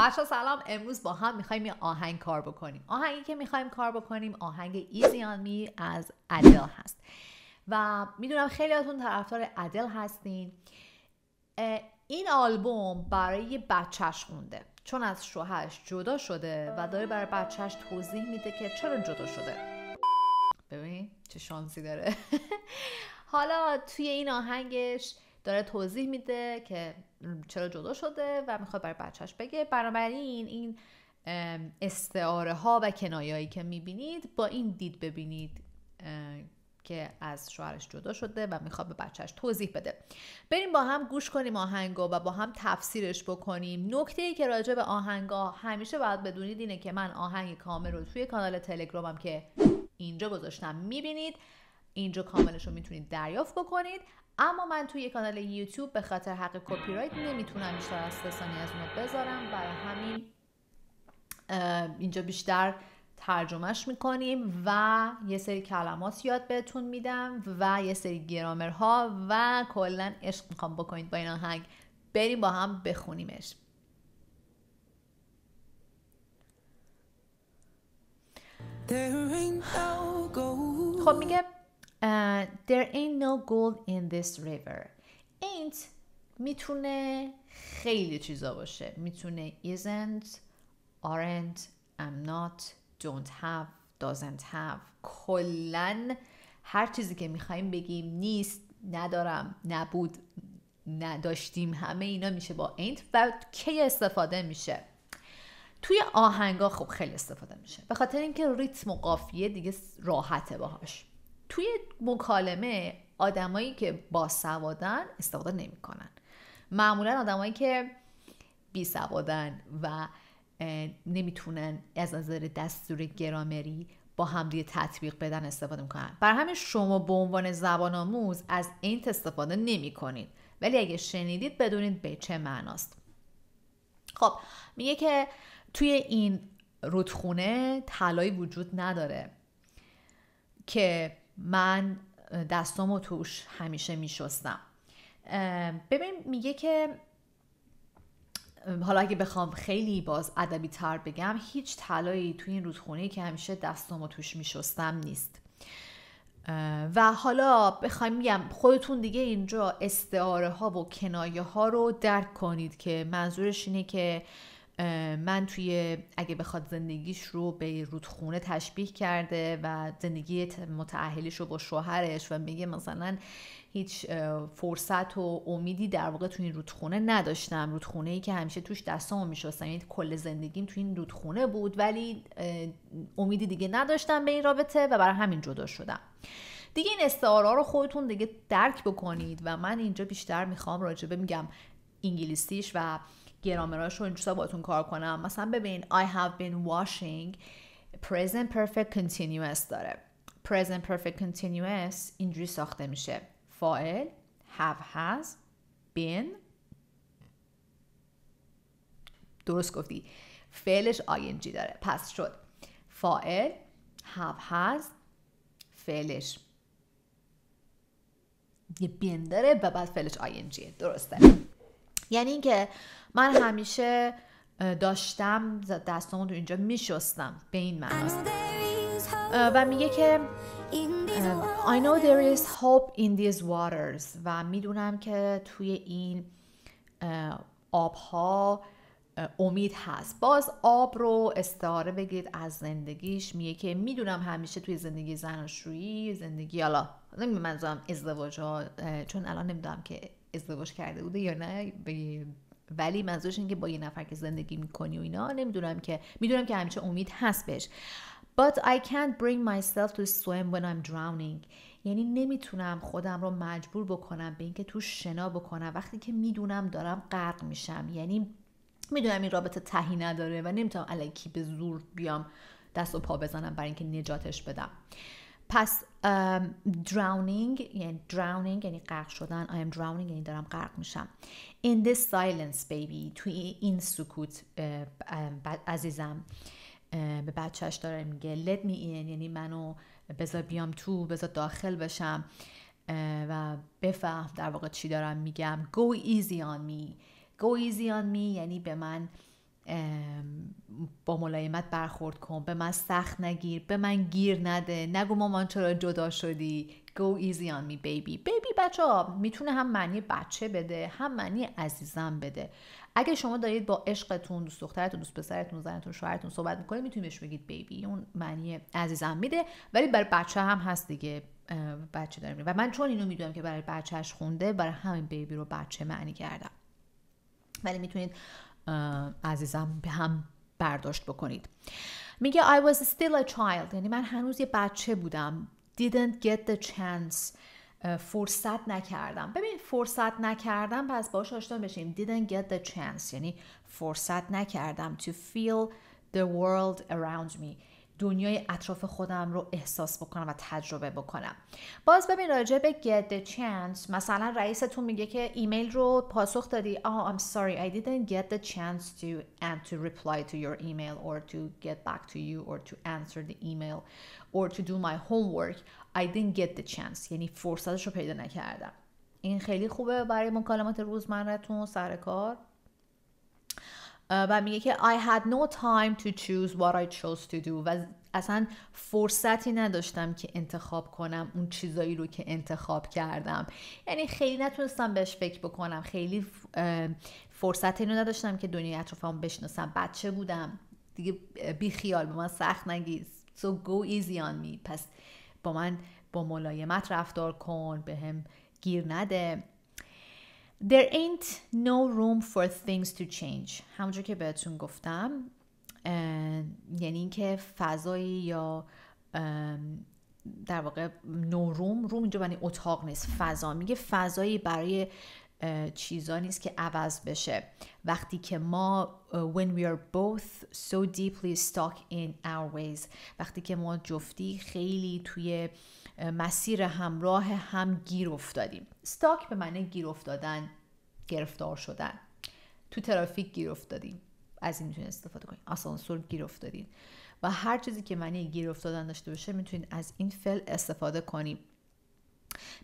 بچه سلام امروز با هم میخوایم یه آهنگ کار بکنیم آهنگی که میخوایم کار بکنیم آهنگ ایزی آن می از ادل هست و میدونم خیلیاتون طرفدار ادل هستین این آلبوم برای بچهش خونده چون از شوهرش جدا شده و داره برای بچهش توضیح میده که چرا جدا شده ببین چه شانسی داره حالا توی این آهنگش داره توضیح میده که چرا جدا شده و میخواد برای بچهش بگه بنابراین این استعاره ها و کنایایی که میبینید با این دید ببینید که از شوهرش جدا شده و میخواد به بچهش توضیح بده بریم با هم گوش کنیم آهنگا و با هم تفسیرش بکنیم نکته ای که راجع به آهنگا همیشه باید بدونید اینه که من آهنگ کامل رو توی کانال تلگرامم که اینجا گذاشتم میبینید اینجا کاملش رو میتونید دریافت بکنید اما من توی کانال یوتیوب به خاطر حق کپی رایت نمیتونم بیشتر از از اونو بذارم برای همین اینجا بیشتر ترجمهش میکنیم و یه سری کلمات یاد بهتون میدم و یه سری گرامرها و کلا عشق میخوام بکنید با این آهنگ بریم با هم بخونیمش خب میگه Uh, there ain't no gold in this river ain't میتونه خیلی چیزا باشه میتونه isn't aren't am not don't have doesn't have کلن هر چیزی که میخوایم بگیم نیست ندارم نبود نداشتیم همه اینا میشه با ain't و کی استفاده میشه توی آهنگا خب خیلی استفاده میشه به خاطر اینکه ریتم و قافیه دیگه راحته باهاش توی مکالمه آدمایی که باسوادن استفاده نمیکنن معمولا آدمایی که بی سوادن و نمیتونن از نظر دستور گرامری با همدیگه تطبیق بدن استفاده میکنن بر همین شما به عنوان زبان آموز از اینت استفاده نمیکنید ولی اگه شنیدید بدونید به چه معناست خب میگه که توی این رودخونه طلایی وجود نداره که من دستامو توش همیشه میشستم ببین میگه که حالا اگه بخوام خیلی باز ادبی تر بگم هیچ طلایی توی این رودخونه که همیشه دستامو توش میشستم نیست و حالا بخوام میگم خودتون دیگه اینجا استعاره ها و کنایه ها رو درک کنید که منظورش اینه که من توی اگه بخواد زندگیش رو به رودخونه تشبیه کرده و زندگی متعهلیش رو با شوهرش و میگه مثلا هیچ فرصت و امیدی در واقع توی این رودخونه نداشتم رودخونه ای که همیشه توش دستامو میشستم یعنی کل زندگیم توی این رودخونه بود ولی امیدی دیگه نداشتم به این رابطه و برای همین جدا شدم دیگه این استعاره رو خودتون دیگه درک بکنید و من اینجا بیشتر میخوام راجبه میگم انگلیسیش و گرامراش رو این چیزا باتون کار کنم مثلا ببین I have been washing present perfect continuous داره present perfect continuous اینجوری ساخته میشه فائل have has been درست گفتی فعلش ing داره پس شد فائل have has فعلش یه بین داره و بعد فعلش ing درسته یعنی اینکه من همیشه داشتم دستامو تو اینجا میشستم به این معنی و میگه که I know there is hope in these waters و میدونم که توی این آبها امید هست باز آب رو استعاره بگید از زندگیش میگه که میدونم همیشه توی زندگی زناشویی زندگی حالا نمیدونم ازدواج ها چون الان نمیدونم که ازدواج کرده بوده یا نه به ولی منظورش این که با یه نفر که زندگی میکنی و اینا نمیدونم که میدونم که همیشه امید هست بهش But I can't bring myself to swim when I'm drowning یعنی نمیتونم خودم رو مجبور بکنم به اینکه تو شنا بکنم وقتی که میدونم دارم غرق میشم یعنی میدونم این رابطه تهی نداره و نمیتونم الکی به زور بیام دست و پا بزنم برای اینکه نجاتش بدم پس drowning یعنی drowning یعنی غرق شدن I am drowning یعنی دارم غرق میشم in this silence baby توی این سکوت عزیزم به بچهش داره میگه let me in یعنی منو بذار بیام تو بذار داخل بشم و بفهم در واقع چی دارم میگم go easy on me go easy on me یعنی به من با ملایمت برخورد کن به من سخت نگیر به من گیر نده نگو مامان چرا جدا شدی go easy on می baby baby بچه ها میتونه هم معنی بچه بده هم معنی عزیزم بده اگه شما دارید با عشقتون دوست دخترتون دوست پسرتون زنتون شوهرتون صحبت میکنید میتونید بهش بگید بیبی اون معنی عزیزم میده ولی برای بچه هم هست دیگه بچه میده. و من چون اینو میدونم که برای بچهش خونده برای همین بیبی رو بچه معنی کردم ولی میتونید عزیزم به هم برداشت بکنید میگه I was still a child یعنی من هنوز یه بچه بودم didn't get the chance فرصت نکردم ببین فرصت نکردم پس باش آشنا بشیم didn't get the chance یعنی فرصت نکردم to feel the world around me دنیای اطراف خودم رو احساس بکنم و تجربه بکنم باز ببین راجع به get the chance مثلا رئیستون میگه که ایمیل رو پاسخ دادی oh, I'm sorry I didn't get the chance to and to reply to your email or to get back to you or to answer the email or to do my homework I didn't get the chance یعنی فرصتش رو پیدا نکردم این خیلی خوبه برای مکالمات روزمرتون سر کار و میگه که I had no time to choose what I chose to do و اصلا فرصتی نداشتم که انتخاب کنم اون چیزایی رو که انتخاب کردم یعنی خیلی نتونستم بهش فکر بکنم خیلی فرصتی رو نداشتم که دنیا اطرافم بشناسم بچه بودم دیگه خیال به من سخت نگیز so go easy on me پس با من با ملایمت رفتار کن به هم گیر نده There ain't no room for things to change. همونجور که بهتون گفتم یعنی اینکه فضایی یا در واقع نو روم روم اینجا اتاق نیست فضا میگه فضایی برای چیزا نیست که عوض بشه وقتی که ما when we are both so deeply stuck in our ways وقتی که ما جفتی خیلی توی مسیر همراه هم گیر افتادیم ستاک به معنی گیر افتادن گرفتار شدن تو ترافیک گیر افتادیم از این میتونید استفاده کنید آسانسور گیر افتادین و هر چیزی که معنی گیر افتادن داشته باشه میتونید از این فعل استفاده کنیم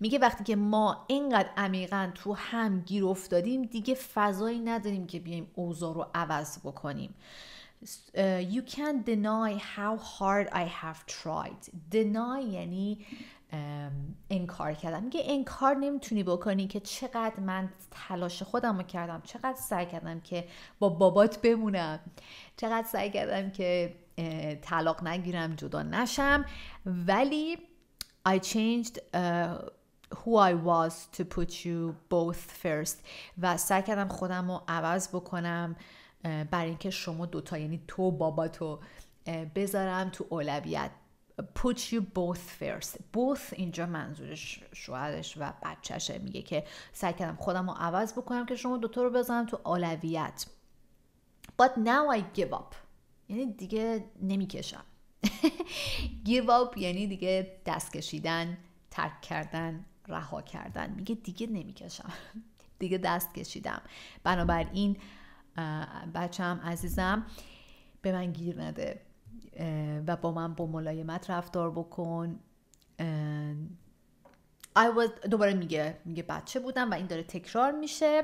میگه وقتی که ما اینقدر عمیقا تو هم گیر افتادیم دیگه فضایی نداریم که بیایم اوضاع رو عوض بکنیم Uh, you can't deny how hard I have tried deny یعنی um, انکار کردم میگه انکار نمیتونی بکنی که چقدر من تلاش خودم رو کردم چقدر سعی کردم که با بابات بمونم چقدر سعی کردم که uh, طلاق نگیرم جدا نشم ولی I changed uh, who I was to put you both first و سعی کردم خودم رو عوض بکنم برای اینکه شما دوتا یعنی تو بابا تو بذارم تو اولویت put you both first both اینجا منظورش شوهرش و بچهشه میگه که سعی کردم خودم رو عوض بکنم که شما دوتا رو بذارم تو اولویت but now I give up یعنی دیگه نمیکشم give up یعنی دیگه دست کشیدن ترک کردن رها کردن میگه دیگه نمیکشم دیگه دست کشیدم بنابراین بچم عزیزم به من گیر نده و با من با ملایمت رفتار بکن I was دوباره میگه میگه بچه بودم و این داره تکرار میشه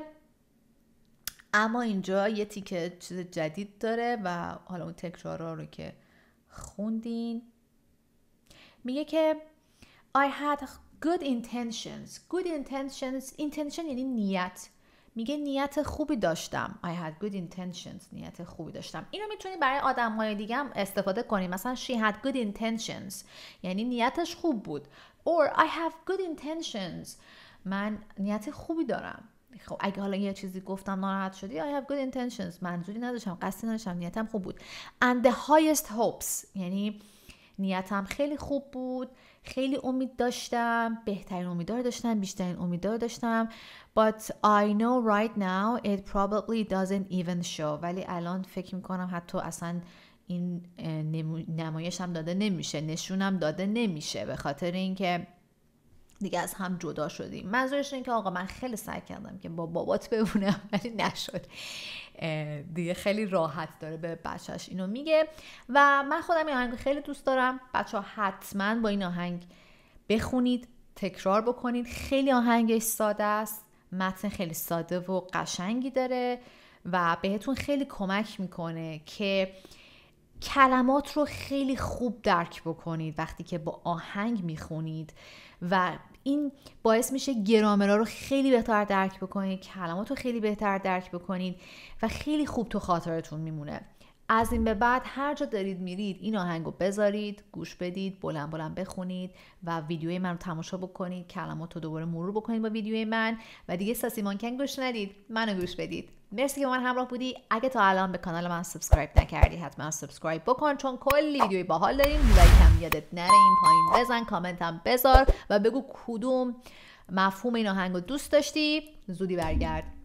اما اینجا یه تیکه چیز جدید داره و حالا اون تکرارها رو که خوندین میگه که I had good intentions good intentions intention یعنی نیت میگه نیت خوبی داشتم I had good intentions نیت خوبی داشتم اینو میتونی برای های دیگه هم استفاده کنی مثلا she had good intentions یعنی نیتش خوب بود or I have good intentions من نیت خوبی دارم خب اگه حالا یه چیزی گفتم ناراحت شدی I have good intentions منظوری نداشتم قصدی نداشتم نیتم خوب بود and the highest hopes یعنی نیتم خیلی خوب بود خیلی امید داشتم بهترین امیدار داشتم بیشترین امیدار داشتم but I know right now it probably doesn't even show ولی الان فکر میکنم حتی اصلا این نمایشم داده نمیشه نشونم داده نمیشه به خاطر اینکه دیگه از هم جدا شدیم منظورش اینه که آقا من خیلی سعی کردم که با بابات بمونم ولی نشد دیگه خیلی راحت داره به بچهش اینو میگه و من خودم این آهنگ خیلی دوست دارم بچه ها حتما با این آهنگ بخونید تکرار بکنید خیلی آهنگش ساده است متن خیلی ساده و قشنگی داره و بهتون خیلی کمک میکنه که کلمات رو خیلی خوب درک بکنید وقتی که با آهنگ میخونید و این باعث میشه گرامرا رو خیلی بهتر درک بکنید کلمات رو خیلی بهتر درک بکنید و خیلی خوب تو خاطرتون میمونه از این به بعد هر جا دارید میرید این آهنگ رو بذارید گوش بدید بلند بلند بخونید و ویدیوی من رو تماشا بکنید کلمات رو دوباره مرور بکنید با ویدیوی من و دیگه ساسی مانکن گوش ندید منو گوش بدید مرسی که با من همراه بودی اگه تا الان به کانال من سابسکرایب نکردی حتما سابسکرایب بکن چون کلی ویدیوی باحال داریم هم یادت نره این پایین بزن هم بذار و بگو کدوم مفهوم این آهنگ دوست داشتی زودی برگرد